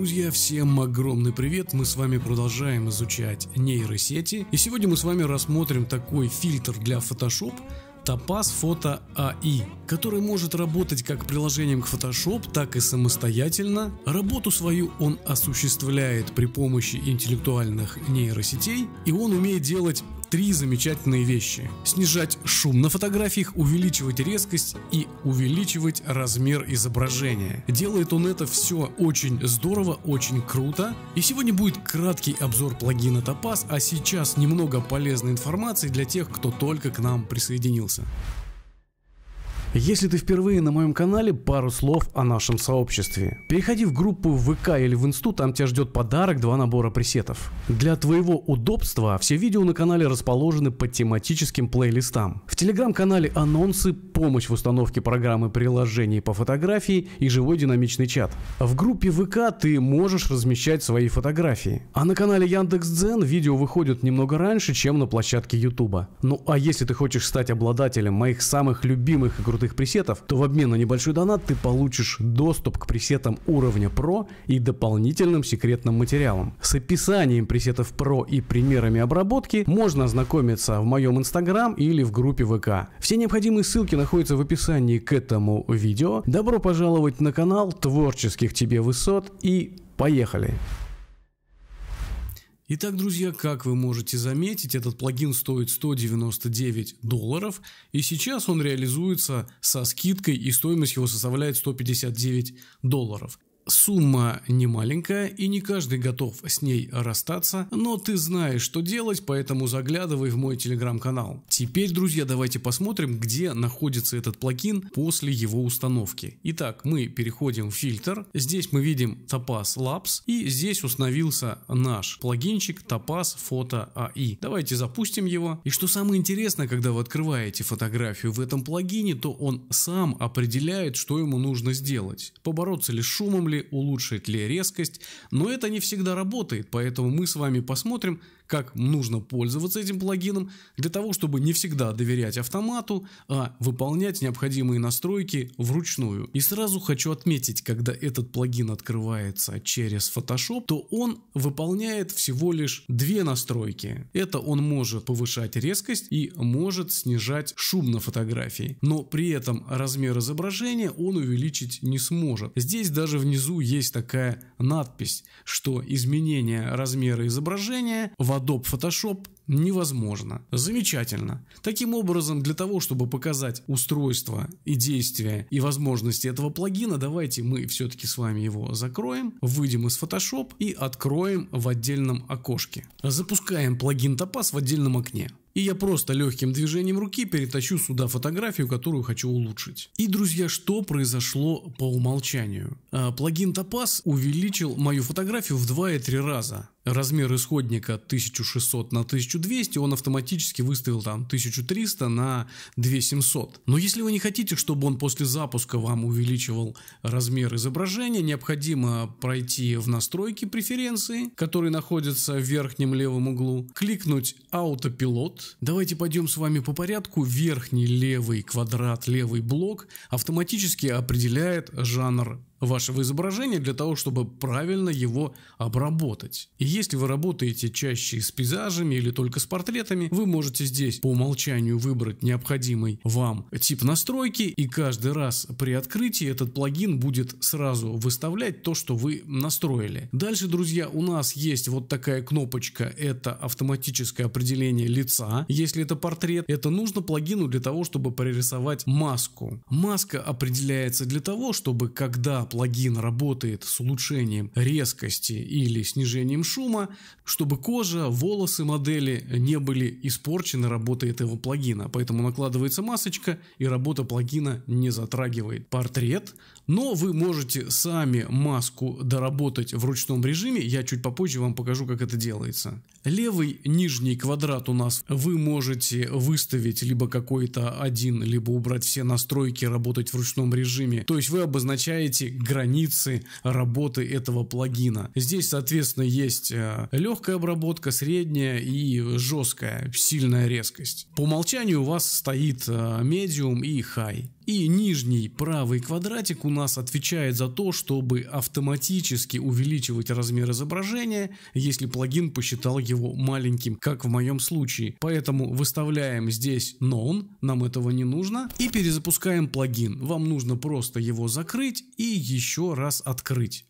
Друзья, всем огромный привет, мы с вами продолжаем изучать нейросети, и сегодня мы с вами рассмотрим такой фильтр для Photoshop, Topaz Photo AI, который может работать как приложением к Photoshop, так и самостоятельно. Работу свою он осуществляет при помощи интеллектуальных нейросетей, и он умеет делать три замечательные вещи. Снижать шум на фотографиях, увеличивать резкость и увеличивать размер изображения. Делает он это все очень здорово, очень круто. И сегодня будет краткий обзор плагина Topaz, а сейчас немного полезной информации для тех, кто только к нам присоединился. Если ты впервые на моем канале, пару слов о нашем сообществе. Переходи в группу в ВК или в Инсту, там тебя ждет подарок два набора пресетов. Для твоего удобства все видео на канале расположены по тематическим плейлистам. В телеграм-канале анонсы, помощь в установке программы приложений по фотографии и живой динамичный чат. В группе ВК ты можешь размещать свои фотографии. А на канале Яндекс.Дзен видео выходят немного раньше, чем на площадке Ютуба. Ну а если ты хочешь стать обладателем моих самых любимых и крутых крутых пресетов, то в обмен на небольшой донат ты получишь доступ к пресетам уровня Pro и дополнительным секретным материалам. С описанием пресетов Pro и примерами обработки можно ознакомиться в моем инстаграм или в группе ВК. Все необходимые ссылки находятся в описании к этому видео. Добро пожаловать на канал творческих тебе высот и поехали! Итак, друзья, как вы можете заметить, этот плагин стоит 199 долларов, и сейчас он реализуется со скидкой, и стоимость его составляет 159 долларов. Сумма не маленькая и не каждый готов с ней расстаться, но ты знаешь, что делать, поэтому заглядывай в мой телеграм-канал. Теперь, друзья, давайте посмотрим, где находится этот плагин после его установки. Итак, мы переходим в фильтр, здесь мы видим Topaz Labs и здесь установился наш плагинчик Topaz Photo AI. Давайте запустим его. И что самое интересное, когда вы открываете фотографию в этом плагине, то он сам определяет, что ему нужно сделать. Побороться ли с шумом, ли, улучшит ли резкость, но это не всегда работает, поэтому мы с вами посмотрим, как нужно пользоваться этим плагином для того, чтобы не всегда доверять автомату, а выполнять необходимые настройки вручную. И сразу хочу отметить, когда этот плагин открывается через Photoshop, то он выполняет всего лишь две настройки. Это он может повышать резкость и может снижать шум на фотографии, но при этом размер изображения он увеличить не сможет. Здесь даже внизу есть такая надпись, что изменение размера изображения в Adobe Photoshop невозможно. Замечательно. Таким образом, для того, чтобы показать устройство и действия и возможности этого плагина, давайте мы все-таки с вами его закроем, выйдем из Photoshop и откроем в отдельном окошке. Запускаем плагин Topaz в отдельном окне. И я просто легким движением руки перетащу сюда фотографию, которую хочу улучшить. И, друзья, что произошло по умолчанию? А, плагин Topaz увеличил мою фотографию в 2-3 раза размер исходника 1600 на 1200, он автоматически выставил там 1300 на 2700. Но если вы не хотите, чтобы он после запуска вам увеличивал размер изображения, необходимо пройти в настройки преференции, которые находятся в верхнем левом углу, кликнуть «Аутопилот». Давайте пойдем с вами по порядку. Верхний левый квадрат, левый блок автоматически определяет жанр вашего изображения для того, чтобы правильно его обработать. И если вы работаете чаще с пейзажами или только с портретами, вы можете здесь по умолчанию выбрать необходимый вам тип настройки и каждый раз при открытии этот плагин будет сразу выставлять то, что вы настроили. Дальше, друзья, у нас есть вот такая кнопочка, это автоматическое определение лица. Если это портрет, это нужно плагину для того, чтобы прорисовать маску. Маска определяется для того, чтобы когда плагин работает с улучшением резкости или снижением шума, чтобы кожа, волосы модели не были испорчены работой этого плагина. Поэтому накладывается масочка и работа плагина не затрагивает портрет. Но вы можете сами маску доработать в ручном режиме. Я чуть попозже вам покажу, как это делается. Левый нижний квадрат у нас вы можете выставить либо какой-то один, либо убрать все настройки, работать в ручном режиме. То есть вы обозначаете, границы работы этого плагина. Здесь, соответственно, есть э, легкая обработка, средняя и жесткая, сильная резкость. По умолчанию у вас стоит э, медиум и high. И нижний правый квадратик у нас отвечает за то, чтобы автоматически увеличивать размер изображения, если плагин посчитал его маленьким, как в моем случае. Поэтому выставляем здесь none, нам этого не нужно, и перезапускаем плагин. Вам нужно просто его закрыть и еще раз открыть.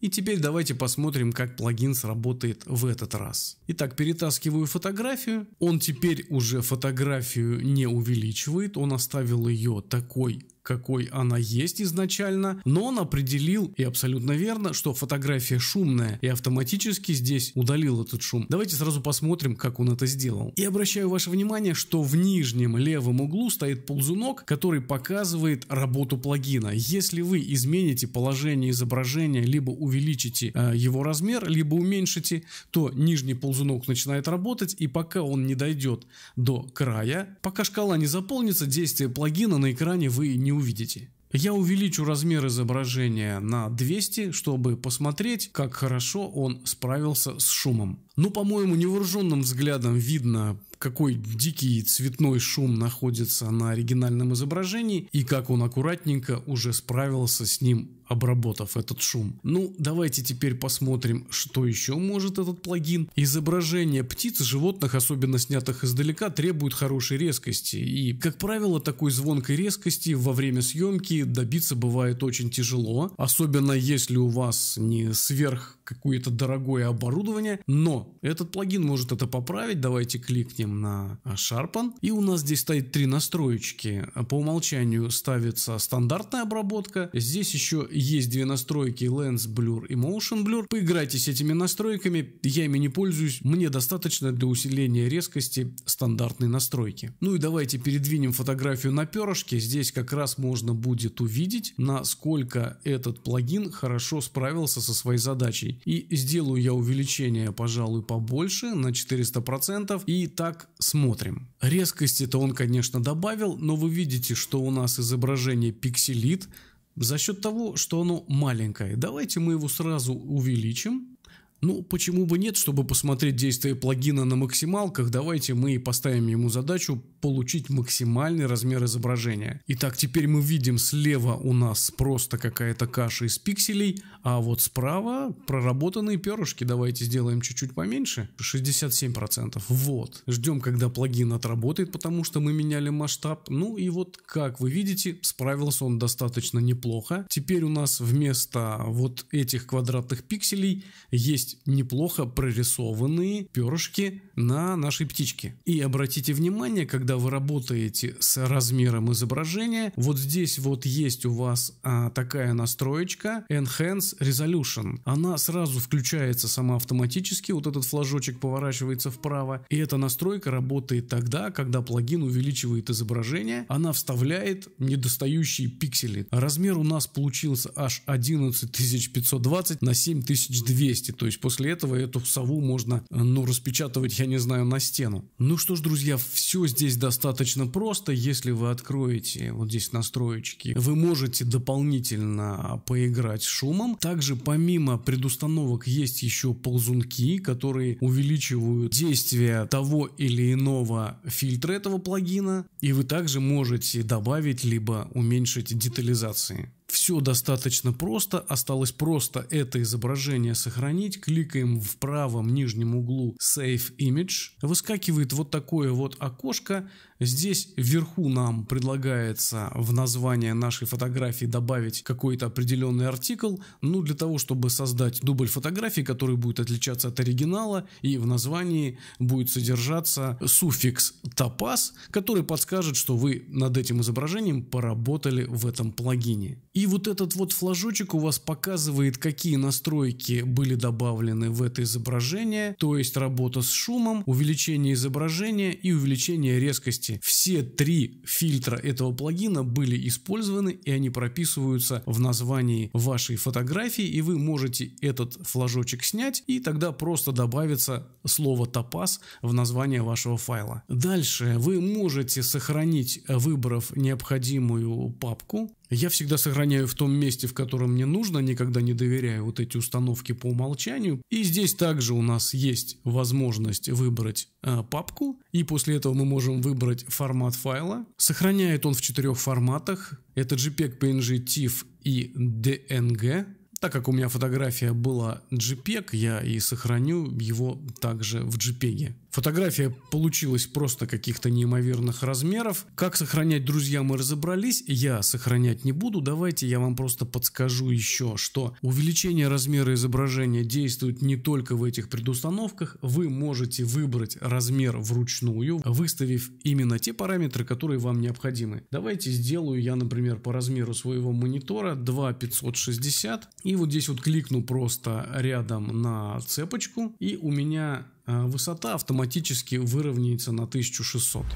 И теперь давайте посмотрим, как плагин сработает в этот раз. Итак, перетаскиваю фотографию. Он теперь уже фотографию не увеличивает, он оставил ее такой, какой она есть изначально, но он определил, и абсолютно верно, что фотография шумная, и автоматически здесь удалил этот шум. Давайте сразу посмотрим, как он это сделал. И обращаю ваше внимание, что в нижнем левом углу стоит ползунок, который показывает работу плагина. Если вы измените положение изображения, либо увеличите э, его размер, либо уменьшите, то нижний ползунок начинает работать, и пока он не дойдет до края, пока шкала не заполнится, действие плагина на экране вы не увидите. Я увеличу размер изображения на 200, чтобы посмотреть, как хорошо он справился с шумом. Но, ну, по-моему, невооруженным взглядом видно, какой дикий цветной шум находится на оригинальном изображении и как он аккуратненько уже справился с ним обработав этот шум. Ну, давайте теперь посмотрим, что еще может этот плагин. Изображение птиц и животных, особенно снятых издалека, требует хорошей резкости. И, как правило, такой звонкой резкости во время съемки добиться бывает очень тяжело. Особенно если у вас не сверх какое-то дорогое оборудование. Но этот плагин может это поправить. Давайте кликнем на Sharpen. И у нас здесь стоит три настроечки. По умолчанию ставится стандартная обработка. Здесь еще есть две настройки Lens Blur и Motion Blur. Поиграйте с этими настройками, я ими не пользуюсь, мне достаточно для усиления резкости стандартной настройки. Ну и давайте передвинем фотографию на перышке, здесь как раз можно будет увидеть, насколько этот плагин хорошо справился со своей задачей. И сделаю я увеличение, пожалуй, побольше, на 400%, и так смотрим. Резкости-то он, конечно, добавил, но вы видите, что у нас изображение пикселит, за счет того, что оно маленькое. Давайте мы его сразу увеличим ну, почему бы нет, чтобы посмотреть действие плагина на максималках, давайте мы и поставим ему задачу получить максимальный размер изображения. Итак, теперь мы видим слева у нас просто какая-то каша из пикселей, а вот справа проработанные перышки. Давайте сделаем чуть-чуть поменьше. 67%. Вот. Ждем, когда плагин отработает, потому что мы меняли масштаб. Ну и вот, как вы видите, справился он достаточно неплохо. Теперь у нас вместо вот этих квадратных пикселей есть есть неплохо прорисованные перышки на нашей птичке. И обратите внимание, когда вы работаете с размером изображения, вот здесь вот есть у вас а, такая настроечка Enhance Resolution. Она сразу включается сама автоматически, вот этот флажочек поворачивается вправо, и эта настройка работает тогда, когда плагин увеличивает изображение, она вставляет недостающие пиксели. Размер у нас получился аж 11520 на 7200, то есть есть после этого эту сову можно, э, ну, распечатывать, я не знаю, на стену. Ну что ж, друзья, все здесь достаточно просто. Если вы откроете вот здесь настроечки, вы можете дополнительно поиграть с шумом. Также помимо предустановок есть еще ползунки, которые увеличивают действие того или иного фильтра этого плагина. И вы также можете добавить либо уменьшить детализации. Все достаточно просто, осталось просто это изображение сохранить. Кликаем в правом нижнем углу Save Image. Выскакивает вот такое вот окошко. Здесь вверху нам предлагается в название нашей фотографии добавить какой-то определенный артикл. Ну, для того, чтобы создать дубль фотографии, который будет отличаться от оригинала. И в названии будет содержаться суффикс «топаз», который подскажет, что вы над этим изображением поработали в этом плагине. И вот этот вот флажочек у вас показывает, какие настройки были добавлены в это изображение, то есть работа с шумом, увеличение изображения и увеличение резкости. Все три фильтра этого плагина были использованы и они прописываются в названии вашей фотографии и вы можете этот флажочек снять и тогда просто добавится слово топаз в название вашего файла. Дальше вы можете сохранить выбрав необходимую папку я всегда сохраняю в том месте, в котором мне нужно, никогда не доверяю вот эти установки по умолчанию. И здесь также у нас есть возможность выбрать э, папку, и после этого мы можем выбрать формат файла. Сохраняет он в четырех форматах. Это JPEG, PNG, TIFF и DNG. Так как у меня фотография была JPEG, я и сохраню его также в JPEG. Фотография получилась просто каких-то неимоверных размеров. Как сохранять, друзья, мы разобрались. Я сохранять не буду. Давайте я вам просто подскажу еще, что увеличение размера изображения действует не только в этих предустановках. Вы можете выбрать размер вручную, выставив именно те параметры, которые вам необходимы. Давайте сделаю я, например, по размеру своего монитора 2560. И вот здесь вот кликну просто рядом на цепочку. И у меня Э, высота автоматически выровняется на 1600.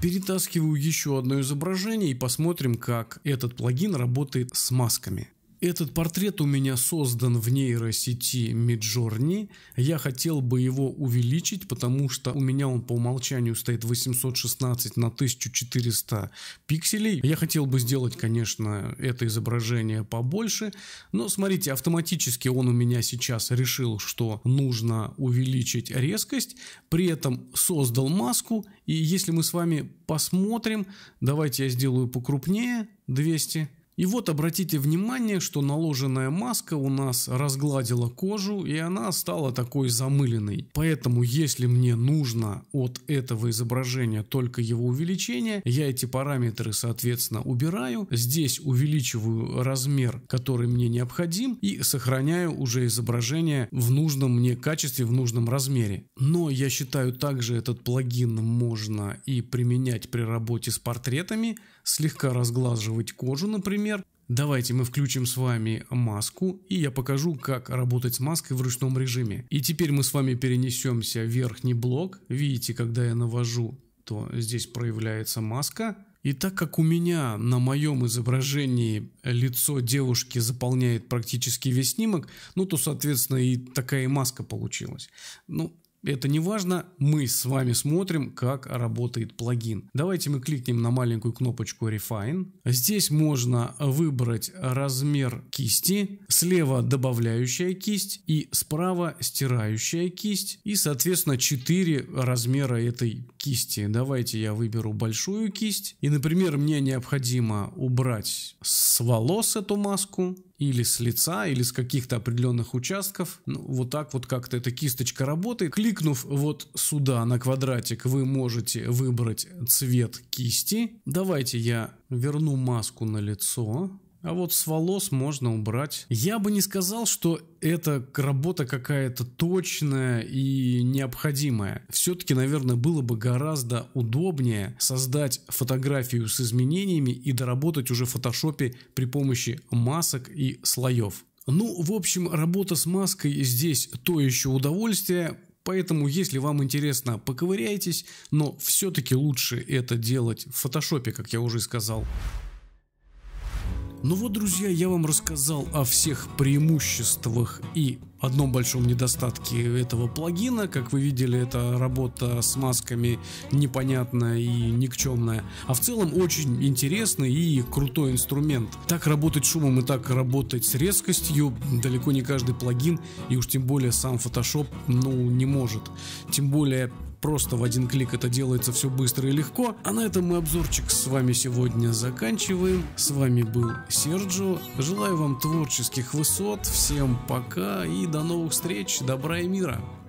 Перетаскиваю еще одно изображение и посмотрим, как этот плагин работает с масками. Этот портрет у меня создан в нейросети Midjourney. Я хотел бы его увеличить, потому что у меня он по умолчанию стоит 816 на 1400 пикселей. Я хотел бы сделать, конечно, это изображение побольше, но смотрите, автоматически он у меня сейчас решил, что нужно увеличить резкость, при этом создал маску, и если мы с вами посмотрим, давайте я сделаю покрупнее 200, и вот обратите внимание, что наложенная маска у нас разгладила кожу и она стала такой замыленной. Поэтому если мне нужно от этого изображения только его увеличение, я эти параметры соответственно убираю. Здесь увеличиваю размер, который мне необходим и сохраняю уже изображение в нужном мне качестве, в нужном размере. Но я считаю также этот плагин можно и применять при работе с портретами, слегка разглаживать кожу, например. Давайте мы включим с вами маску, и я покажу, как работать с маской в ручном режиме. И теперь мы с вами перенесемся в верхний блок. Видите, когда я навожу, то здесь проявляется маска. И так как у меня на моем изображении лицо девушки заполняет практически весь снимок, ну то, соответственно, и такая маска получилась. Ну, это не важно, мы с вами смотрим, как работает плагин. Давайте мы кликнем на маленькую кнопочку Refine. Здесь можно выбрать размер кисти, слева добавляющая кисть и справа стирающая кисть и соответственно 4 размера этой кисти. Давайте я выберу большую кисть. И, например, мне необходимо убрать с волос эту маску или с лица, или с каких-то определенных участков. Ну, вот так вот как-то эта кисточка работает. Кликнув вот сюда на квадратик, вы можете выбрать цвет кисти. Давайте я верну маску на лицо а вот с волос можно убрать. Я бы не сказал, что это работа какая-то точная и необходимая. Все-таки, наверное, было бы гораздо удобнее создать фотографию с изменениями и доработать уже в фотошопе при помощи масок и слоев. Ну, в общем, работа с маской здесь то еще удовольствие, Поэтому, если вам интересно, поковыряйтесь, но все-таки лучше это делать в фотошопе, как я уже сказал. Ну вот, друзья, я вам рассказал о всех преимуществах и одном большом недостатке этого плагина. Как вы видели, это работа с масками непонятная и никчемная. А в целом очень интересный и крутой инструмент. Так работать шумом и так работать с резкостью далеко не каждый плагин и уж тем более сам Photoshop ну не может. Тем более просто в один клик это делается все быстро и легко. А на этом мы обзорчик с вами сегодня заканчиваем. С вами был Серджио. Желаю вам творческих высот. Всем пока и до новых встреч, добра и мира!